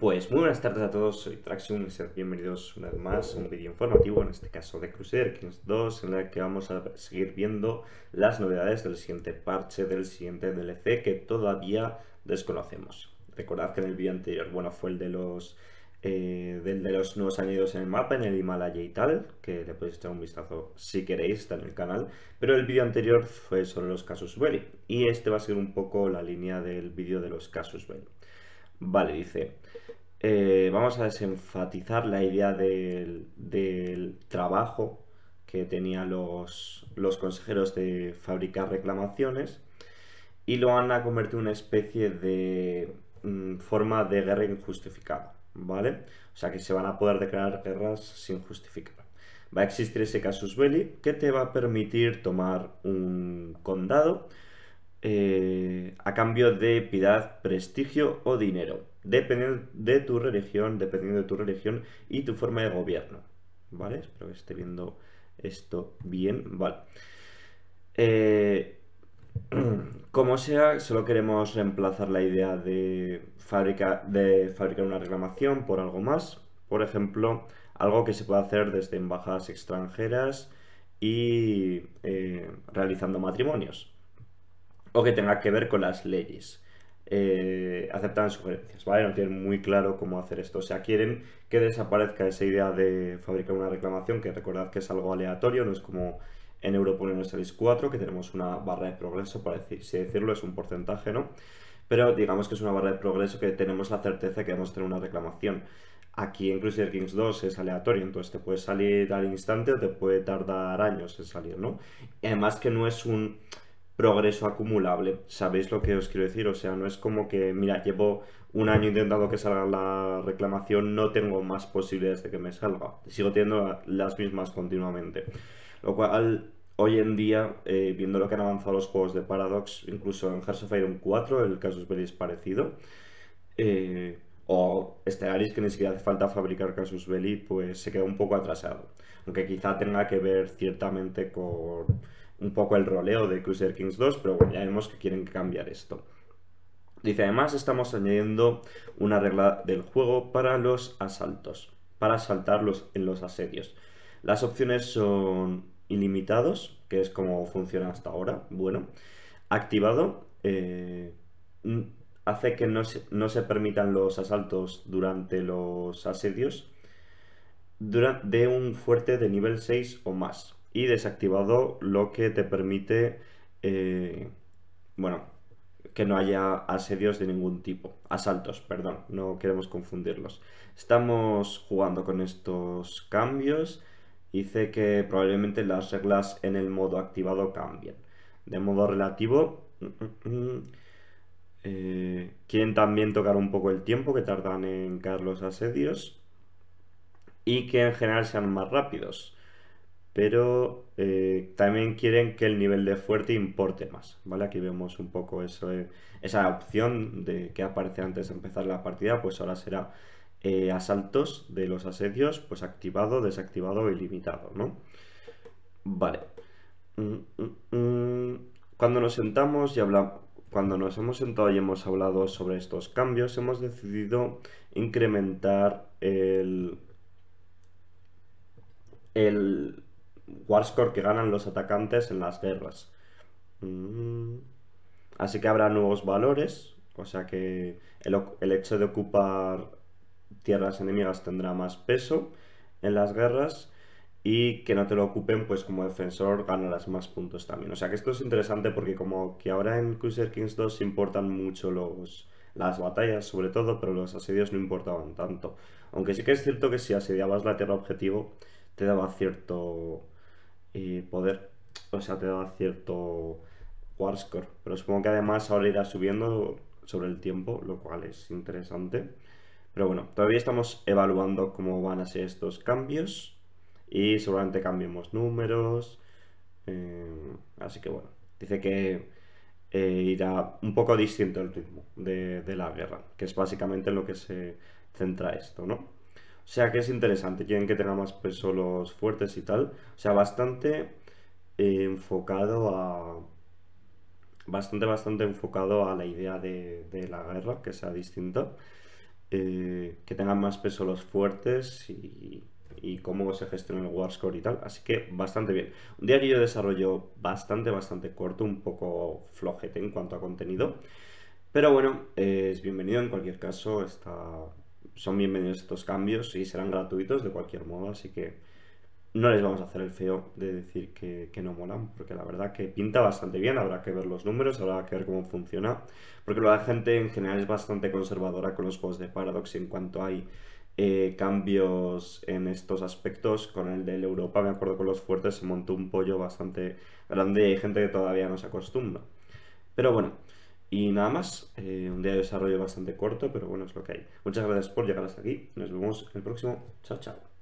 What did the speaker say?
Pues muy buenas tardes a todos, soy Traxium y ser bienvenidos una vez más a un vídeo informativo, en este caso de Crusader Kings 2, en el que vamos a seguir viendo las novedades del siguiente parche, del siguiente DLC que todavía desconocemos. Recordad que en el vídeo anterior, bueno, fue el de los eh, de los nuevos añadidos en el mapa, en el Himalaya y tal, que le podéis echar un vistazo si queréis, está en el canal, pero el vídeo anterior fue sobre los casus belli, y este va a ser un poco la línea del vídeo de los casus belli. Vale, dice. Eh, vamos a desenfatizar la idea del, trabajo que tenían los, consejeros de fabricar reclamaciones y lo van a convertir en una especie de mm, forma de guerra injustificada, ¿vale? O sea que se van a poder declarar guerras sin justificar. Va a existir ese casus belli que te va a permitir tomar un condado eh, a cambio de piedad, prestigio o dinero, dependiendo de tu religión, dependiendo de tu religión y tu forma de gobierno. ¿Vale? Espero que esté viendo esto bien. Vale. Eh, como sea, solo queremos reemplazar la idea de, fabricar una reclamación por algo más. Por ejemplo, algo que se puede hacer desde embajadas extranjeras y eh, realizando matrimonios o que tenga que ver con las leyes. Eh, aceptan sugerencias, ¿vale? No tienen muy claro cómo hacer esto. O sea, quieren que desaparezca esa idea de fabricar una reclamación, que recordad que es algo aleatorio, no es como en en el 4, que tenemos una barra de progreso, para decir, si decirlo es un porcentaje, ¿no? Pero digamos que es una barra de progreso que tenemos la certeza de que vamos a tener una reclamación. Aquí en Crusader Kings 2 es aleatorio, entonces te puede salir al instante o te puede tardar años en salir, ¿no? además que no es un progreso acumulable. ¿Sabéis lo que os quiero decir? O sea, no es como que, mira, llevo un año intentando que salga la reclamación, no tengo más posibilidades de que me salga. Sigo teniendo las mismas continuamente. Lo cual, hoy en día, eh, viendo lo que han avanzado los juegos de Paradox, incluso en Hearts of Iron 4, el caso es parecido, eh, o alice que ni siquiera hace falta fabricar casus belli, pues se queda un poco atrasado. Aunque quizá tenga que ver ciertamente con un poco el roleo de Crusader Kings 2, pero ya vemos que quieren cambiar esto. Dice, además estamos añadiendo una regla del juego para los asaltos, para asaltarlos en los asedios. Las opciones son ilimitados, que es como funciona hasta ahora, bueno, activado, eh, hace que no se, permitan los asaltos durante los asedios de un fuerte de nivel 6 o más. Y desactivado lo que te permite, eh, bueno, que no haya asedios de ningún tipo. Asaltos, perdón, no queremos confundirlos. Estamos jugando con estos cambios. Dice que probablemente las reglas en el modo activado cambien. De modo relativo... Mm, mm, mm, eh, quieren también tocar un poco el tiempo que tardan en caer los asedios y que en general sean más rápidos. Pero eh, también quieren que el nivel de fuerte importe más. ¿vale? Aquí vemos un poco eso, eh, esa opción de que aparece antes de empezar la partida, pues ahora será asaltos de los asedios, pues activado, desactivado y limitado, ¿no? Vale. Mm, mm, mm. Cuando nos sentamos y hablamos, cuando nos hemos sentado y hemos hablado sobre estos cambios, hemos decidido incrementar el, el Warscore que ganan los atacantes en las guerras. Mm. Así que habrá nuevos valores, o sea que el, el hecho de ocupar tierras enemigas tendrá más peso en las guerras y que no te lo ocupen, pues como defensor ganarás más puntos también. O sea que esto es interesante porque como que ahora en Crusader Kings 2 importan mucho los, las batallas sobre todo, pero los asedios no importaban tanto. Aunque sí que es cierto que si asediabas la tierra objetivo te daba cierto eh, poder, o sea, te daba cierto score Pero supongo que además ahora irá subiendo sobre el tiempo, lo cual es interesante. Pero bueno, todavía estamos evaluando cómo van a ser estos cambios y seguramente cambiemos números. Eh, así que bueno, dice que eh, irá un poco distinto el ritmo de, la guerra, que es básicamente en lo que se centra esto, ¿no? O sea que es interesante, quieren que tenga más peso los fuertes y tal. O sea, bastante eh, enfocado a... Bastante, bastante enfocado a la idea de, de la guerra, que sea distinta. que tengan más peso los fuertes y, y cómo se gestiona el Warscore y tal. Así que bastante bien. Un día que yo desarrollo bastante, bastante corto, un poco flojete en cuanto a contenido. Pero bueno, es bienvenido en cualquier caso. Está... Son bienvenidos estos cambios y serán gratuitos de cualquier modo, así que no les vamos a hacer el feo de decir que, que, no molan, porque la verdad que pinta bastante bien, habrá que ver los números, habrá que ver cómo funciona, porque la gente en general es bastante conservadora con los juegos de Paradox en cuanto hay eh, cambios en estos aspectos. Con el del Europa, me acuerdo con los fuertes, se montó un pollo bastante grande y hay gente que todavía no se acostumbra. Pero bueno, y nada más, eh, un día de desarrollo bastante corto, pero bueno, es lo que hay. Muchas gracias por llegar hasta aquí, nos vemos en el próximo, chao chao.